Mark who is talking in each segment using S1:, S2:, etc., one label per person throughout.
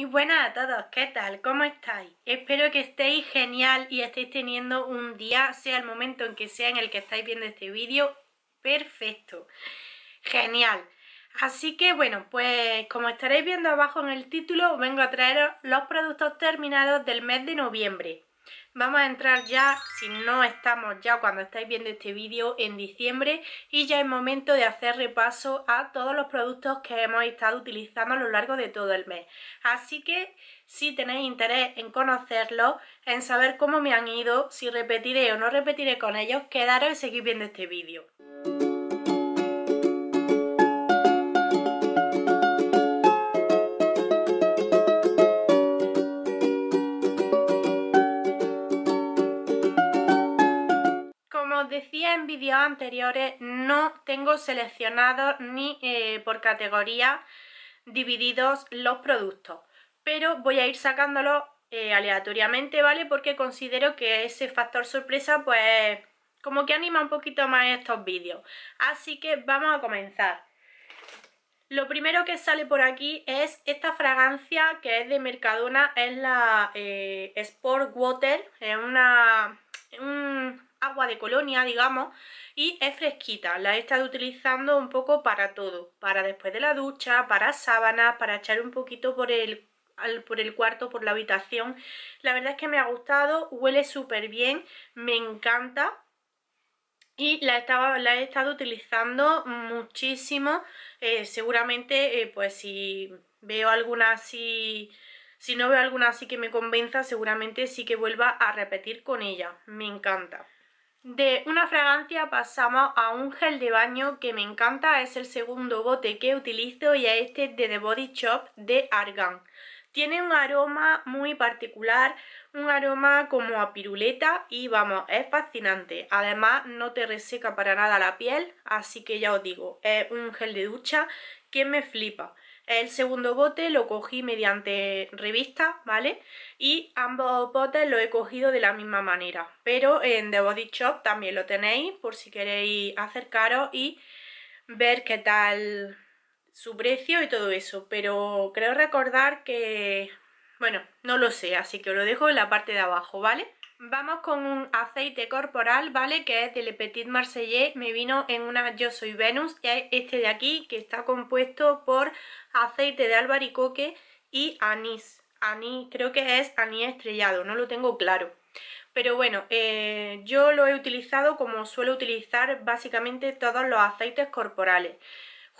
S1: Y buenas a todos, ¿qué tal? ¿Cómo estáis? Espero que estéis genial y estéis teniendo un día, sea el momento en que sea en el que estáis viendo este vídeo, perfecto, genial. Así que bueno, pues como estaréis viendo abajo en el título, vengo a traeros los productos terminados del mes de noviembre. Vamos a entrar ya, si no estamos ya cuando estáis viendo este vídeo, en diciembre y ya es momento de hacer repaso a todos los productos que hemos estado utilizando a lo largo de todo el mes. Así que si tenéis interés en conocerlos, en saber cómo me han ido, si repetiré o no repetiré con ellos, quedaros y seguir viendo este vídeo. decía en vídeos anteriores, no tengo seleccionados ni eh, por categoría divididos los productos, pero voy a ir sacándolos eh, aleatoriamente, ¿vale? Porque considero que ese factor sorpresa, pues, como que anima un poquito más estos vídeos. Así que vamos a comenzar. Lo primero que sale por aquí es esta fragancia que es de Mercadona, es la eh, Sport Water, es una, agua de colonia, digamos, y es fresquita. La he estado utilizando un poco para todo, para después de la ducha, para sábanas, para echar un poquito por el por el cuarto, por la habitación. La verdad es que me ha gustado, huele súper bien, me encanta. Y la, la he estado utilizando muchísimo. Eh, seguramente, eh, pues si veo alguna así... Si no veo alguna así que me convenza, seguramente sí que vuelva a repetir con ella. Me encanta. De una fragancia pasamos a un gel de baño que me encanta, es el segundo bote que utilizo y es este de The Body Shop de Argan. Tiene un aroma muy particular, un aroma como a piruleta y vamos, es fascinante. Además no te reseca para nada la piel, así que ya os digo, es un gel de ducha que me flipa. El segundo bote lo cogí mediante revista, ¿vale? Y ambos botes los he cogido de la misma manera. Pero en The Body Shop también lo tenéis por si queréis acercaros y ver qué tal su precio y todo eso. Pero creo recordar que... Bueno, no lo sé, así que os lo dejo en la parte de abajo, ¿vale? Vamos con un aceite corporal, ¿vale? Que es de Le Petit Marseillais, me vino en una Yo Soy Venus, que es este de aquí, que está compuesto por aceite de albaricoque y anís. Anís, creo que es anís estrellado, no lo tengo claro. Pero bueno, eh, yo lo he utilizado como suelo utilizar básicamente todos los aceites corporales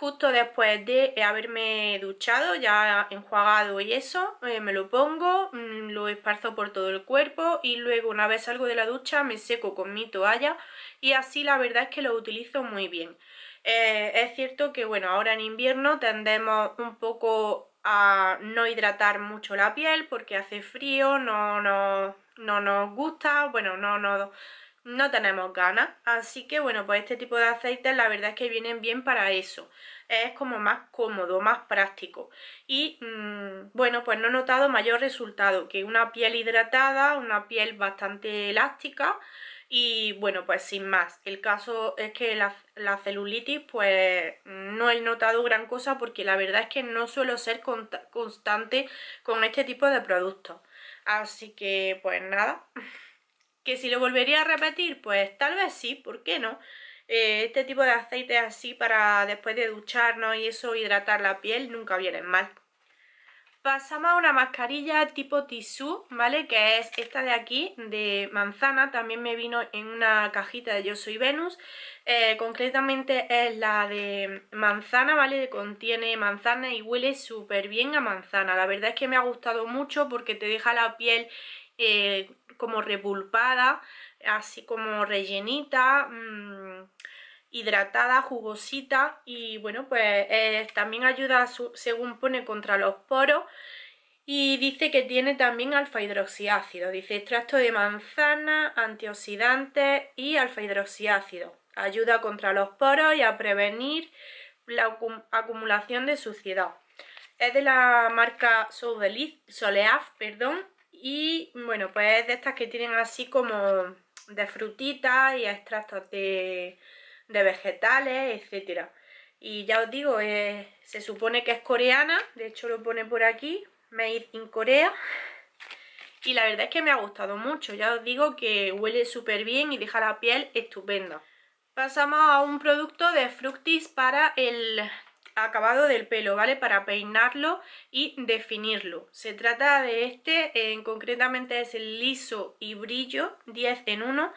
S1: justo después de eh, haberme duchado, ya enjuagado y eso, eh, me lo pongo, mm, lo esparzo por todo el cuerpo y luego una vez salgo de la ducha me seco con mi toalla y así la verdad es que lo utilizo muy bien. Eh, es cierto que bueno, ahora en invierno tendemos un poco a no hidratar mucho la piel porque hace frío, no, no, no nos gusta, bueno, no, no no tenemos ganas. Así que bueno, pues este tipo de aceites la verdad es que vienen bien para eso. Es como más cómodo, más práctico. Y mm, bueno, pues no he notado mayor resultado que una piel hidratada, una piel bastante elástica y bueno, pues sin más. El caso es que la, la celulitis pues no he notado gran cosa porque la verdad es que no suelo ser constante con este tipo de productos. Así que pues nada. Que si lo volvería a repetir, pues tal vez sí, ¿por qué no? Eh, este tipo de aceite así para después de ducharnos y eso hidratar la piel nunca vienen mal. Pasamos a una mascarilla tipo tisú, ¿vale? Que es esta de aquí, de manzana. También me vino en una cajita de Yo Soy Venus. Eh, concretamente es la de manzana, ¿vale? Contiene manzana y huele súper bien a manzana. La verdad es que me ha gustado mucho porque te deja la piel eh, como repulpada, así como rellenita, mm, hidratada, jugosita y bueno, pues eh, también ayuda, según pone, contra los poros y dice que tiene también alfa hidroxiácido, dice extracto de manzana, antioxidantes y alfa hidroxiácido. Ayuda contra los poros y a prevenir la acumulación de suciedad. Es de la marca Soleaf, perdón, y bueno, pues de estas que tienen así como de frutitas y extractos de, vegetales, etcétera. Y ya os digo, se supone que es coreana, de hecho lo pone por aquí, Made in corea Y la verdad es que me ha gustado mucho, ya os digo que huele súper bien y deja la piel estupenda. Pasamos a un producto de Fructis para el acabado del pelo, ¿vale? Para peinarlo y definirlo. Se trata de este, en concretamente es el liso y brillo 10 en 1.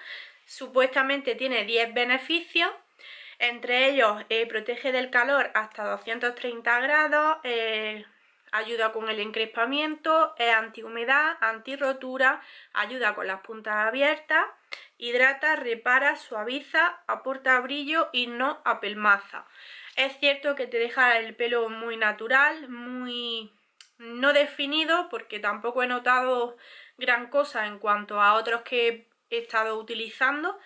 S1: Supuestamente tiene 10 beneficios, entre ellos eh, protege del calor hasta 230 grados, eh, ayuda con el encrespamiento, es antihumedad, rotura ayuda con las puntas abiertas, hidrata, repara, suaviza, aporta brillo y no apelmaza. Es cierto que te deja el pelo muy natural, muy no definido, porque tampoco he notado gran cosa en cuanto a otros que he estado utilizando.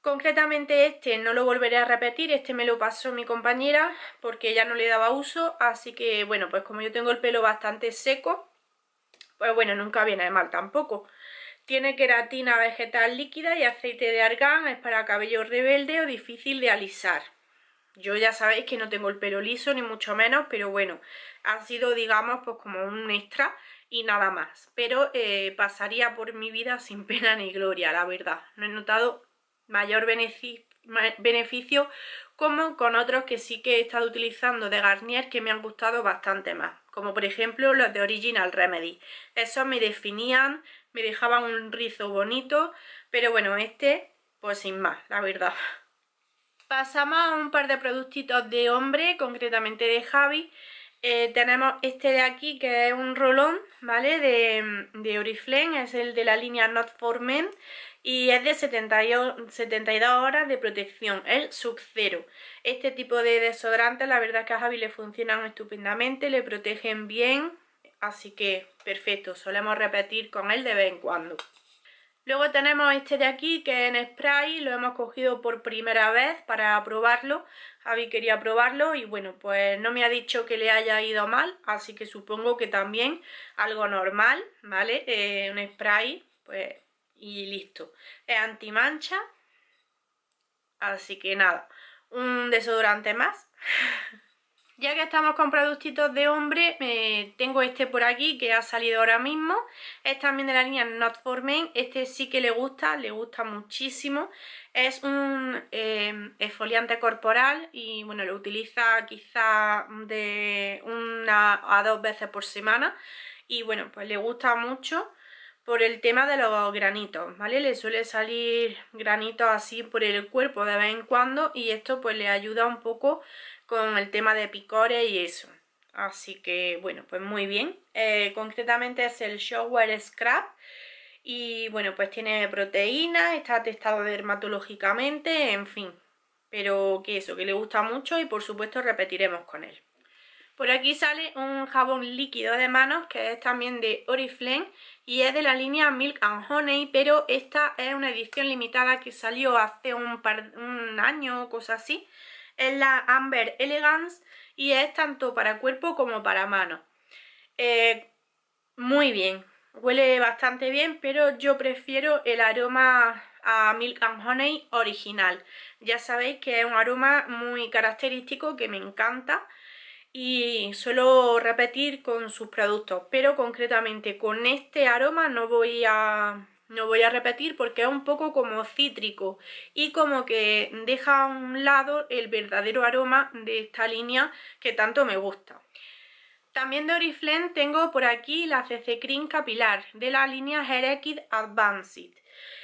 S1: Concretamente este no lo volveré a repetir, este me lo pasó mi compañera porque ya no le daba uso, así que bueno, pues como yo tengo el pelo bastante seco, pues bueno, nunca viene de mal tampoco. Tiene queratina vegetal líquida y aceite de argán, es para cabello rebelde o difícil de alisar. Yo ya sabéis que no tengo el pelo liso ni mucho menos, pero bueno, ha sido digamos pues como un extra y nada más. Pero eh, pasaría por mi vida sin pena ni gloria, la verdad. No he notado mayor beneficio beneficio como con otros que sí que he estado utilizando de Garnier que me han gustado bastante más, como por ejemplo los de Original Remedy. Esos me definían, me dejaban un rizo bonito, pero bueno, este pues sin más, la verdad. Pasamos a un par de productitos de hombre, concretamente de Javi. Eh, tenemos este de aquí que es un rolón, ¿vale? De, de Oriflame, es el de la línea Not For Men y es de 72 horas de protección, el sub cero, Este tipo de desodorantes la verdad es que a Javi le funcionan estupendamente, le protegen bien, así que perfecto, solemos repetir con él de vez en cuando. Luego tenemos este de aquí que en spray lo hemos cogido por primera vez para probarlo. Javi quería probarlo y bueno, pues no me ha dicho que le haya ido mal, así que supongo que también algo normal, ¿vale? Eh, un spray, pues y listo. Es antimancha, así que nada, un desodorante más. Ya que estamos con productitos de hombre, tengo este por aquí que ha salido ahora mismo. Es también de la línea Not For Men. Este sí que le gusta, le gusta muchísimo. Es un eh, esfoliante corporal y bueno, lo utiliza quizá de una a dos veces por semana. Y bueno, pues le gusta mucho por el tema de los granitos, ¿vale? Le suele salir granitos así por el cuerpo de vez en cuando y esto pues le ayuda un poco con el tema de picores y eso. Así que bueno, pues muy bien. Eh, concretamente es el Shower Scrap. Y bueno, pues tiene proteína... está testado dermatológicamente, en fin. Pero que eso, que le gusta mucho y por supuesto repetiremos con él. Por aquí sale un jabón líquido de manos que es también de Oriflame y es de la línea Milk and Honey, pero esta es una edición limitada que salió hace un, par, un año o cosa así es la Amber Elegance y es tanto para cuerpo como para mano. Eh, muy bien, huele bastante bien, pero yo prefiero el aroma a Milk and Honey original. Ya sabéis que es un aroma muy característico que me encanta y suelo repetir con sus productos, pero concretamente con este aroma no voy a no voy a repetir porque es un poco como cítrico y como que deja a un lado el verdadero aroma de esta línea que tanto me gusta. También de Oriflame tengo por aquí la CC Cream Capilar de la línea Herekid Advanced.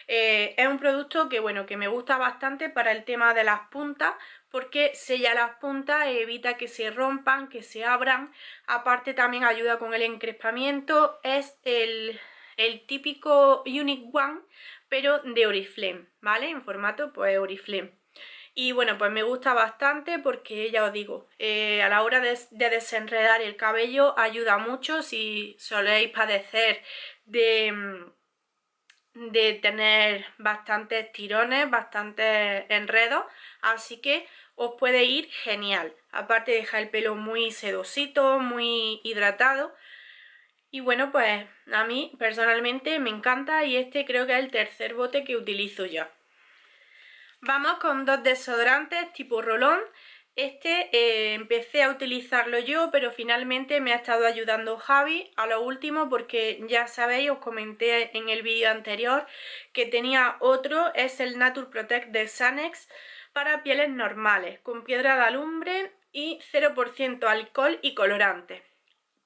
S1: Eh, es un producto que, bueno, que me gusta bastante para el tema de las puntas porque sella las puntas, evita que se rompan, que se abran. Aparte también ayuda con el encrespamiento. Es el el típico Unique One, pero de Oriflame, ¿vale? En formato pues Oriflame. Y bueno, pues me gusta bastante porque ya os digo, eh, a la hora de, desenredar el cabello ayuda mucho si soléis padecer de, de tener bastantes tirones, bastantes enredos, así que os puede ir genial. Aparte deja el pelo muy sedosito, muy hidratado y bueno, pues a mí personalmente me encanta y este creo que es el tercer bote que utilizo yo. Vamos con dos desodorantes tipo rolón. Este eh, empecé a utilizarlo yo, pero finalmente me ha estado ayudando Javi a lo último porque ya sabéis, os comenté en el vídeo anterior que tenía otro, es el Natur Protect de Sanex para pieles normales, con piedra de alumbre y 0% alcohol y colorante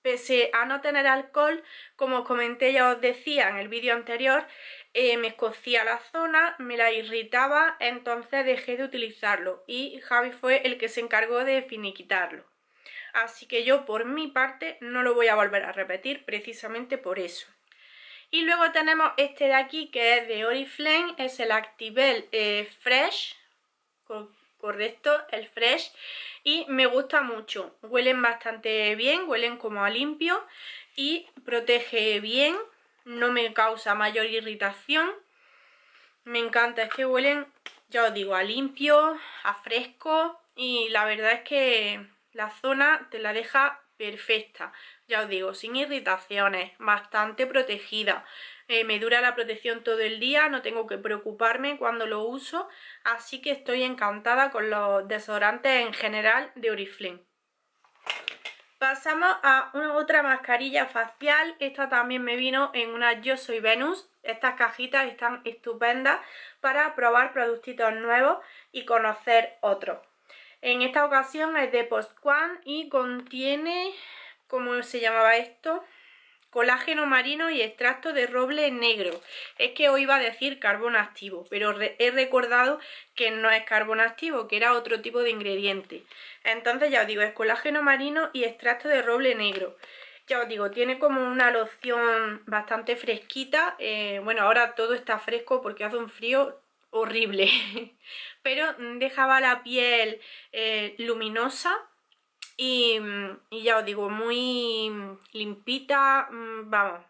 S1: pese a no tener alcohol, como comenté ya os decía en el vídeo anterior, eh, me escocía la zona, me la irritaba, entonces dejé de utilizarlo y Javi fue el que se encargó de finiquitarlo. Así que yo por mi parte no lo voy a volver a repetir precisamente por eso. Y luego tenemos este de aquí que es de Oriflame, es el Activel eh, Fresh, correcto, el fresh y me gusta mucho, huelen bastante bien, huelen como a limpio y protege bien, no me causa mayor irritación, me encanta, es que huelen, ya os digo, a limpio, a fresco y la verdad es que la zona te la deja perfecta, ya os digo, sin irritaciones, bastante protegida eh, me dura la protección todo el día, no tengo que preocuparme cuando lo uso, así que estoy encantada con los desodorantes en general de Oriflame. Pasamos a una otra mascarilla facial, esta también me vino en una Yo Soy Venus, estas cajitas están estupendas para probar productitos nuevos y conocer otros. En esta ocasión es de Post y contiene, ¿cómo se llamaba esto? colágeno marino y extracto de roble negro. Es que hoy iba a decir carbón activo, pero he recordado que no es carbón activo, que era otro tipo de ingrediente. Entonces ya os digo, es colágeno marino y extracto de roble negro. Ya os digo, tiene como una loción bastante fresquita. Eh, bueno, ahora todo está fresco porque hace un frío horrible. pero dejaba la piel eh, luminosa Mm, y, ya os digo, muy mm, limpita, mm, vamos,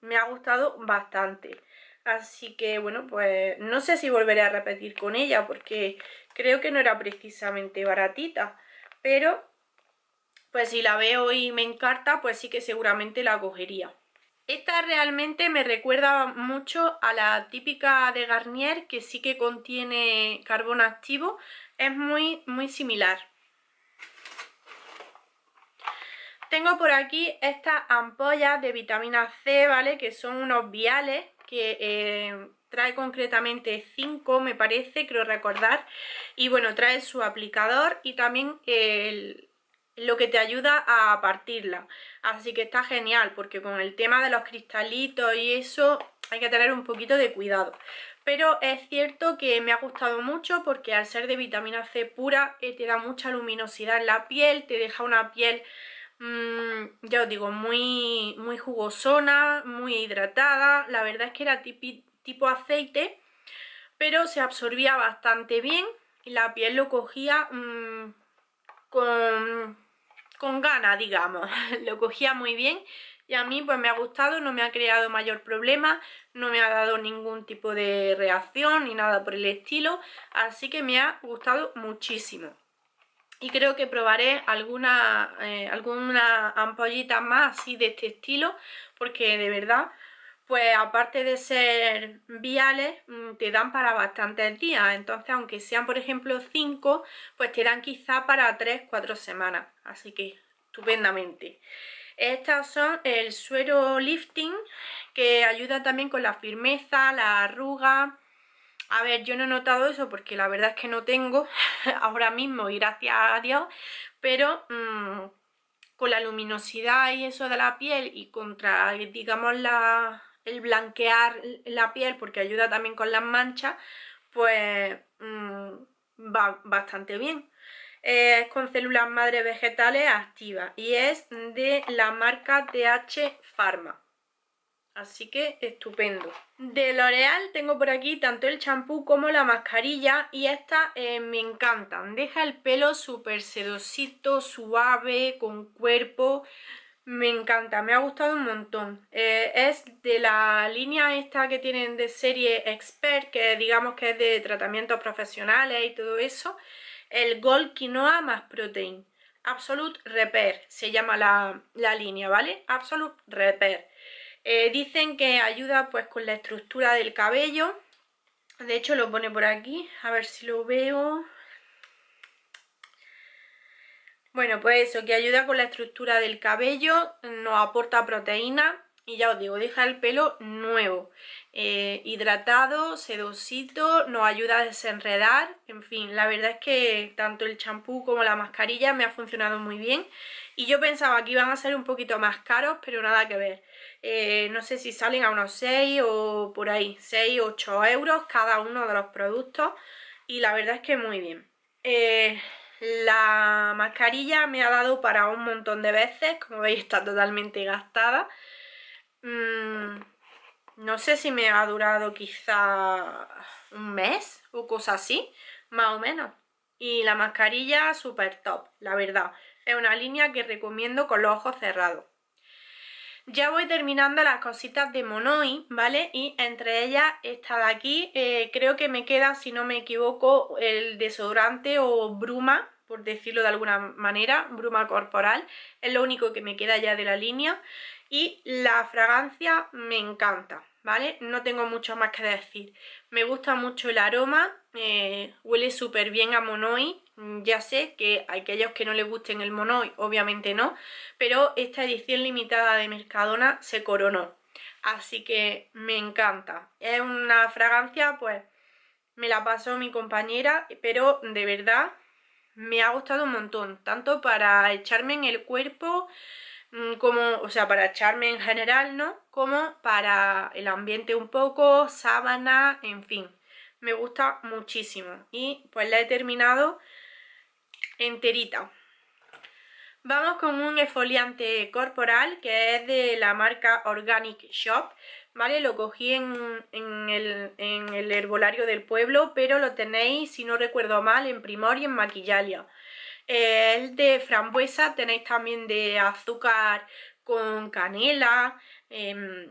S1: me ha gustado bastante. Así que bueno, pues no sé si volveré a repetir con ella porque creo que no era precisamente baratita. Pero pues si la veo y me encarta, pues sí que seguramente la cogería. Esta realmente me recuerda mucho a la típica de Garnier que sí que contiene carbón activo. Es muy, muy similar. Tengo por aquí estas ampollas de vitamina C, ¿vale? Que son unos viales que eh, trae concretamente 5, me parece, creo recordar. Y bueno, trae su aplicador y también lo que te ayuda a partirla. Así que está genial, porque con el tema de los cristalitos y eso hay que tener un poquito de cuidado. Pero es cierto que me ha gustado mucho porque al ser de vitamina C pura eh, te da mucha luminosidad en la piel, te deja una piel Mm, ya os digo, muy, muy jugosona, muy hidratada. La verdad es que era tipo aceite, pero se absorbía bastante bien y la piel lo cogía mm, con, con gana, digamos. lo cogía muy bien y a mí pues me ha gustado, no me ha creado mayor problema, no me ha dado ningún tipo de reacción ni nada por el estilo, así que me ha gustado muchísimo y creo que probaré algunas ampollitas alguna eh, más así de este estilo porque de verdad pues aparte de ser viales, mm, te dan para bastantes días. Entonces, aunque sean, por ejemplo, 5, pues te dan quizá para 3, 4 semanas. Así que, estupendamente. Estas son el suero lifting, que ayuda también con la firmeza, la arruga, a ver, yo no he notado eso porque la verdad es que no tengo ahora mismo y gracias a Dios, pero mm, con la luminosidad y eso de la piel y contra, digamos, el blanquear la piel porque ayuda también con las manchas, pues mm, va bastante bien. Eh, es con células madre vegetales activas y es de la marca TH Pharma. Así que estupendo. De L'Oreal tengo por aquí tanto el champú como la mascarilla y esta eh, me encantan. Deja el pelo súper sedosito, suave, con cuerpo. Me encanta, me ha gustado un montón. Eh, es de la línea esta que tienen de serie Expert, que digamos que es de tratamientos profesionales y todo eso. El Gold Quinoa más Protein. Absolute Repair se llama la, la línea, ¿vale? Absolute Repair. Eh, dicen que ayuda pues con la estructura del cabello. De hecho lo pone por aquí, a ver si lo veo. Bueno, pues eso, que ayuda con la estructura del cabello, nos aporta proteína, y ya os digo, deja el pelo nuevo, eh, hidratado, sedosito, nos ayuda a desenredar, en fin, la verdad es que tanto el champú como la mascarilla me ha funcionado muy bien y yo pensaba que iban a ser un poquito más caros, pero nada que ver, eh, no sé si salen a unos 6 o por ahí, 6 8 euros cada uno de los productos y la verdad es que muy bien. Eh, la mascarilla me ha dado para un montón de veces, como veis está totalmente gastada, Mm, no sé si me ha durado quizá un mes o cosa así, más o menos. Y la mascarilla super top, la verdad. Es una línea que recomiendo con los ojos cerrados. Ya voy terminando las cositas de Monoi, ¿vale? Y entre ellas esta de aquí, eh, creo que me queda, si no me equivoco, el desodorante o bruma, por decirlo de alguna manera, bruma corporal. Es lo único que me queda ya de la línea y la fragancia me encanta, ¿vale? No tengo mucho más que decir. Me gusta mucho el aroma, eh, huele súper bien a Monoi. Ya sé que a aquellos que no les gusten el Monoi, obviamente no, pero esta edición limitada de Mercadona se coronó. Así que me encanta. Es una fragancia, pues, me la pasó mi compañera, pero de verdad me ha gustado un montón. Tanto para echarme en el cuerpo, Mm, como, o sea, para charme en general, ¿no? Como para el ambiente un poco, sábana, en fin. Me gusta muchísimo y pues la he terminado enterita. Vamos con un esfoliante corporal que es de la marca Organic Shop, ¿vale? Lo cogí en, en, el, en el herbolario del pueblo, pero lo tenéis, si no recuerdo mal, en Primor y en Maquillalia el de frambuesa, tenéis también de azúcar con canela, em,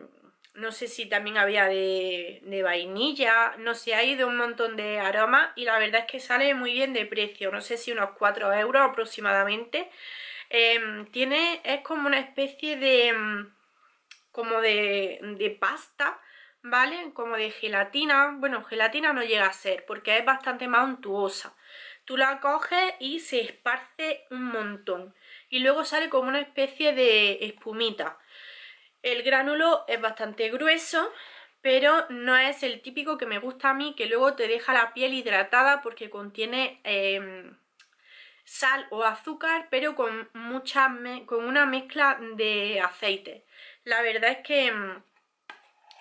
S1: no sé si también había de, vainilla, no sé, hay de un montón de aromas y la verdad es que sale muy bien de precio, no sé si unos 4 euros aproximadamente. Em, tiene, es como una especie de, em, como de pasta, ¿vale? Como de gelatina, bueno, gelatina no llega a ser porque es bastante más untuosa. Tú la coges y se esparce un montón. Y luego sale como una especie de espumita. El gránulo es bastante grueso, pero no es el típico que me gusta a mí, que luego te deja la piel hidratada porque contiene em, sal o azúcar, pero con, con una mezcla de aceite. La verdad es que em,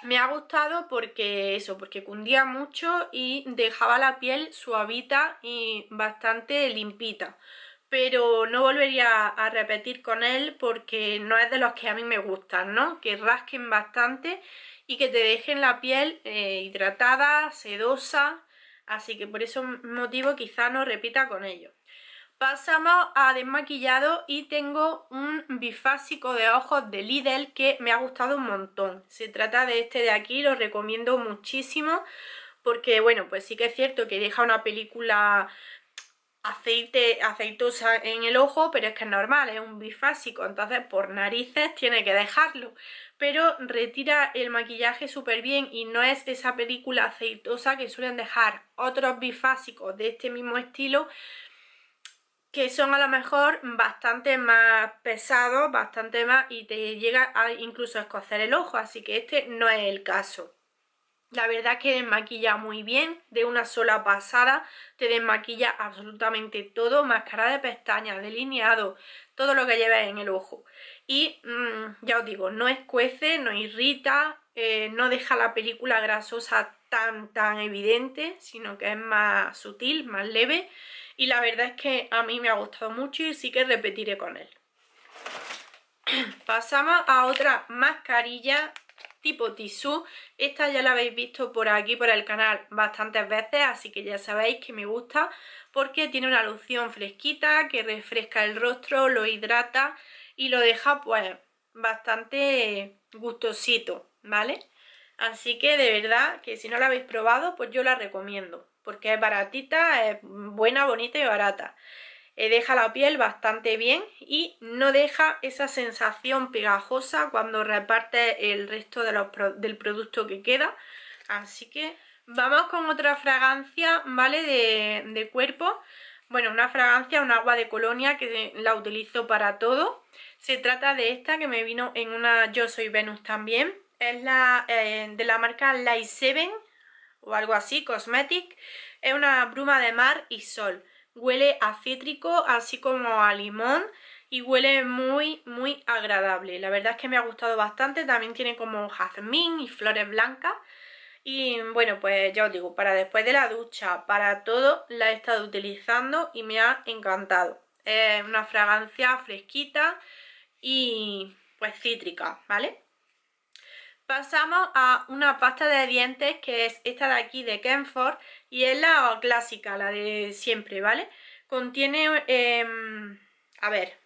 S1: me ha gustado porque eso, porque cundía mucho y dejaba la piel suavita y bastante limpita. Pero no volvería a repetir con él porque no es de los que a mí me gustan, ¿no? Que rasquen bastante y que te dejen la piel eh, hidratada, sedosa. Así que por ese motivo quizá no repita con ellos. Pasamos a desmaquillado y tengo un bifásico de ojos de Lidl que me ha gustado un montón. Se trata de este de aquí, lo recomiendo muchísimo porque, bueno, pues sí que es cierto que deja una película aceite, aceitosa en el ojo, pero es que es normal, es un bifásico, entonces por narices tiene que dejarlo. Pero retira el maquillaje súper bien y no es esa película aceitosa que suelen dejar otros bifásicos de este mismo estilo que son a lo mejor bastante más pesados, bastante más y te llega a incluso a escocer el ojo, así que este no es el caso. La verdad es que desmaquilla muy bien, de una sola pasada te desmaquilla absolutamente todo, máscara de pestañas, delineado, todo lo que lleves en el ojo. Y mm, ya os digo, no escuece, no irrita, eh, no deja la película grasosa tan tan evidente, sino que es más sutil, más leve y la verdad es que a mí me ha gustado mucho y sí que repetiré con él. Pasamos a otra mascarilla tipo tisú. Esta ya la habéis visto por aquí, por el canal, bastantes veces, así que ya sabéis que me gusta porque tiene una loción fresquita que refresca el rostro, lo hidrata y lo deja pues bastante gustosito, ¿vale? Así que de verdad que si no la habéis probado, pues yo la recomiendo porque es baratita, es buena, bonita y barata. Eh, deja la piel bastante bien y no deja esa sensación pegajosa cuando reparte el resto del producto que queda. Así que vamos con otra fragancia, ¿vale? De, cuerpo. Bueno, una fragancia, un agua de colonia que la utilizo para todo. Se trata de esta que me vino en una Yo Soy Venus también. Es la eh, de la marca Light 7 o algo así, Cosmetic, es una bruma de mar y sol. Huele a cítrico, así como a limón y huele muy, muy agradable. La verdad es que me ha gustado bastante, también tiene como jazmín y flores blancas. Y bueno, pues ya os digo, para después de la ducha, para todo, la he estado utilizando y me ha encantado. Es una fragancia fresquita y pues cítrica, ¿vale? Pasamos a una pasta de dientes que es esta de aquí de Kenford y es la clásica, la de siempre, ¿vale? Contiene, em, a ver,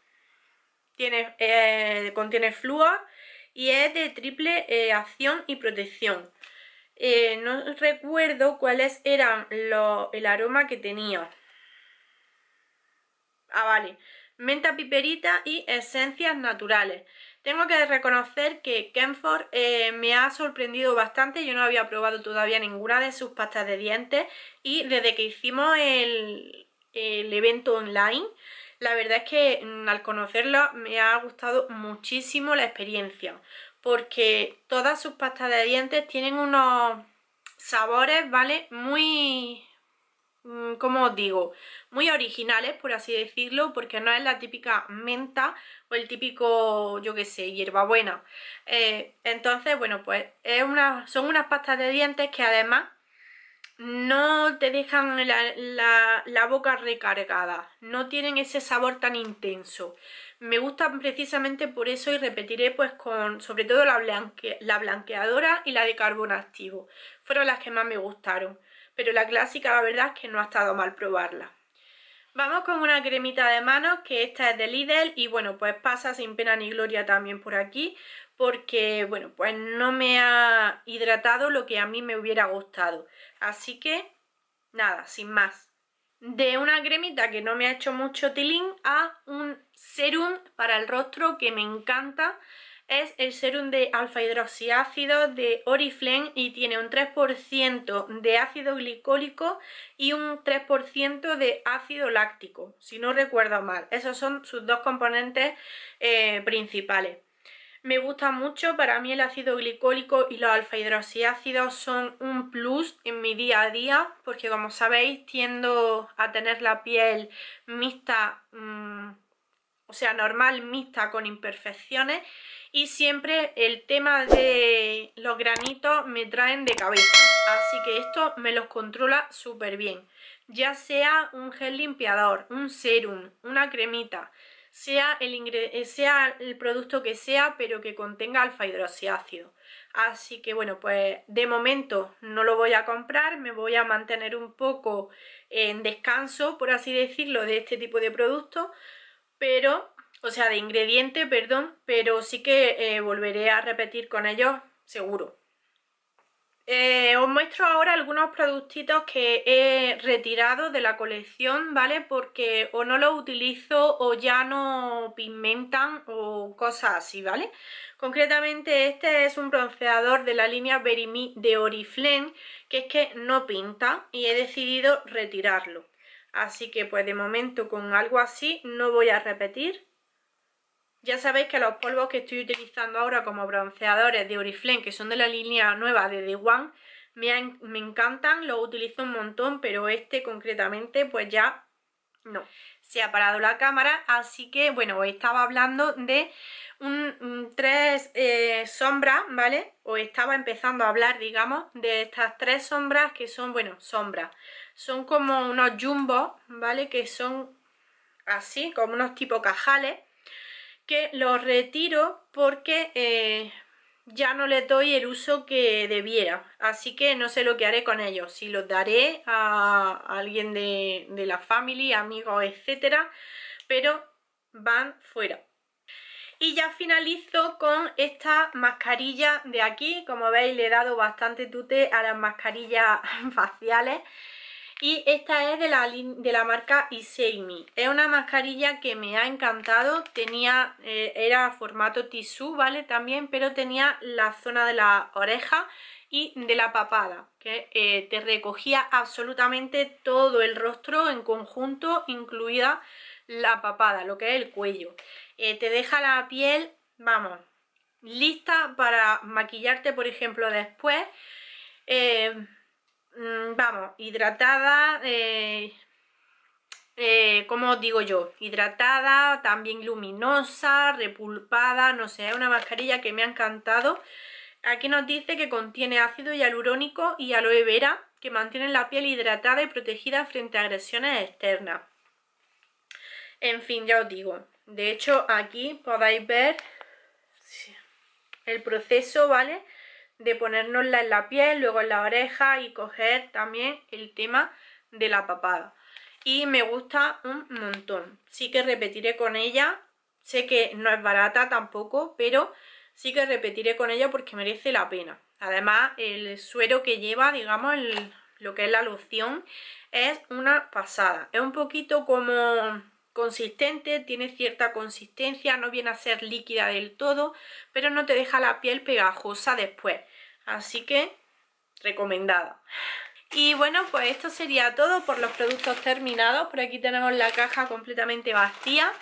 S1: tiene, eh, contiene flúor y es de triple eh, acción y protección. Eh, no recuerdo cuáles eran lo, el aroma que tenía. Ah, vale. Menta piperita y esencias naturales. Tengo que reconocer que Kenford eh, me ha sorprendido bastante, yo no había probado todavía ninguna de sus pastas de dientes y desde que hicimos el, el evento online, la verdad es que mm, al conocerla me ha gustado muchísimo la experiencia porque todas sus pastas de dientes tienen unos sabores, ¿vale? Muy... Mm, ¿Cómo os digo? muy originales, por así decirlo, porque no es la típica menta o el típico, yo qué sé, hierbabuena. Eh, entonces, bueno, pues son unas pastas de dientes que además no te dejan la, boca recargada, no tienen ese sabor tan intenso. Me gustan precisamente por eso y repetiré pues con sobre todo la, la blanqueadora y la de carbón activo. Fueron las que más me gustaron, pero la clásica la verdad es que no ha estado mal probarla. Vamos con una cremita de manos, que esta es de Lidl y bueno, pues pasa sin pena ni gloria también por aquí porque, bueno, pues no me ha hidratado lo que a mí me hubiera gustado. Así que, nada, sin más. De una cremita que no me ha hecho mucho tilín a un serum para el rostro que me encanta es el serum de alfa hidroxiácido de Oriflame y tiene un 3% de ácido glicólico y un 3% de ácido láctico, si no recuerdo mal. Esos son sus dos componentes eh, principales. Me gusta mucho, para mí el ácido glicólico y los alfa hidroxiácidos son un plus en mi día a día, porque como sabéis tiendo a tener la piel mixta, mm, o sea normal, mixta con imperfecciones, y siempre el tema de los granitos me traen de cabeza. Así que esto me los controla súper bien. Ya sea un gel limpiador, un serum, una cremita, sea el, eh, sea el producto que sea, pero que contenga alfa hidroxiácido. Así que bueno, pues de momento no lo voy a comprar, me voy a mantener un poco en descanso, por así decirlo, de este tipo de productos, pero o sea, de ingrediente, perdón, pero sí que eh, volveré a repetir con ellos, seguro. Eh, os muestro ahora algunos productitos que he retirado de la colección, ¿vale? Porque o no los utilizo o ya no pigmentan o cosas así, ¿vale? Concretamente este es un bronceador de la línea Berimi de Oriflame que es que no pinta y he decidido retirarlo. Así que pues de momento con algo así no voy a repetir ya sabéis que los polvos que estoy utilizando ahora como bronceadores de Oriflame, que son de la línea nueva de The One, me, encantan, los utilizo un montón, pero este concretamente pues ya no. Se ha parado la cámara, así que bueno, os estaba hablando de tres eh, sombras, ¿vale? O estaba empezando a hablar, digamos, de estas tres sombras que son, bueno, sombras. Son como unos jumbos, ¿vale? Que son así, como unos tipo cajales que los retiro porque eh, ya no les doy el uso que debiera. Así que no sé lo que haré con ellos. Si los daré a alguien de, la familia, amigos, etcétera. Pero van fuera. Y ya finalizo con esta mascarilla de aquí. Como veis, le he dado bastante tute a las mascarillas faciales y esta es de la, de la marca Iseimi. Es una mascarilla que me ha encantado, tenía, eh, era formato tisú, ¿vale? También, pero tenía la zona de la oreja y de la papada, que eh, te recogía absolutamente todo el rostro en conjunto, incluida la papada, lo que es el cuello. Eh, te deja la piel, vamos, lista para maquillarte, por ejemplo, después. Eh, Mm, vamos, hidratada, eh, eh os digo yo, hidratada, también luminosa, repulpada, no sé, es una mascarilla que me ha encantado. Aquí nos dice que contiene ácido hialurónico y aloe vera que mantienen la piel hidratada y protegida frente a agresiones externas. En fin, ya os digo. De hecho, aquí podáis ver el proceso, ¿vale? de ponernosla en la piel, luego en la oreja y coger también el tema de la papada. Y me gusta un montón. Sí que repetiré con ella. Sé que no es barata tampoco, pero sí que repetiré con ella porque merece la pena. Además, el suero que lleva, digamos, lo que es la loción, es una pasada. Es un poquito como consistente, tiene cierta consistencia, no viene a ser líquida del todo, pero no te deja la piel pegajosa después. Así que, recomendada. Y bueno, pues esto sería todo por los productos terminados. Por aquí tenemos la caja completamente vacía.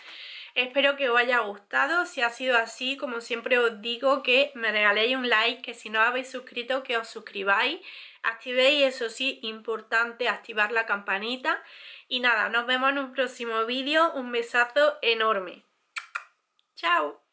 S1: Espero que os haya gustado, si ha sido así, como siempre os digo que me regaléis un like, que si no habéis suscrito que os suscribáis, activéis, eso sí, importante, activar la campanita y nada, nos vemos en un próximo vídeo. Un besazo enorme. ¡Chao!